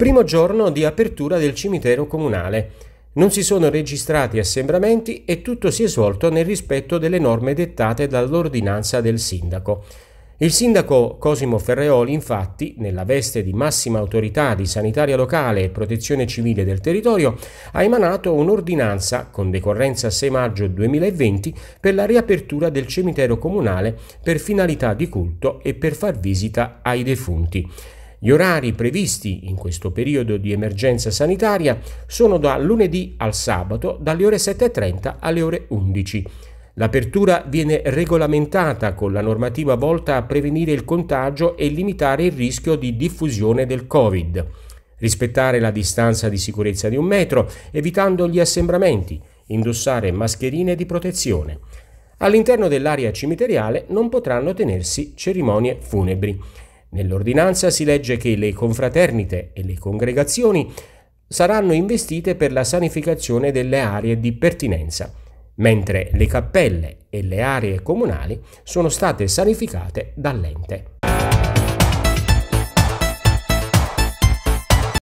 primo giorno di apertura del cimitero comunale. Non si sono registrati assembramenti e tutto si è svolto nel rispetto delle norme dettate dall'ordinanza del sindaco. Il sindaco Cosimo Ferreoli, infatti, nella veste di massima autorità di sanitaria locale e protezione civile del territorio, ha emanato un'ordinanza con decorrenza 6 maggio 2020 per la riapertura del cimitero comunale per finalità di culto e per far visita ai defunti. Gli orari previsti in questo periodo di emergenza sanitaria sono da lunedì al sabato dalle ore 7.30 alle ore 11. L'apertura viene regolamentata con la normativa volta a prevenire il contagio e limitare il rischio di diffusione del Covid. Rispettare la distanza di sicurezza di un metro, evitando gli assembramenti, indossare mascherine di protezione. All'interno dell'area cimiteriale non potranno tenersi cerimonie funebri. Nell'ordinanza si legge che le confraternite e le congregazioni saranno investite per la sanificazione delle aree di pertinenza, mentre le cappelle e le aree comunali sono state sanificate dall'ente.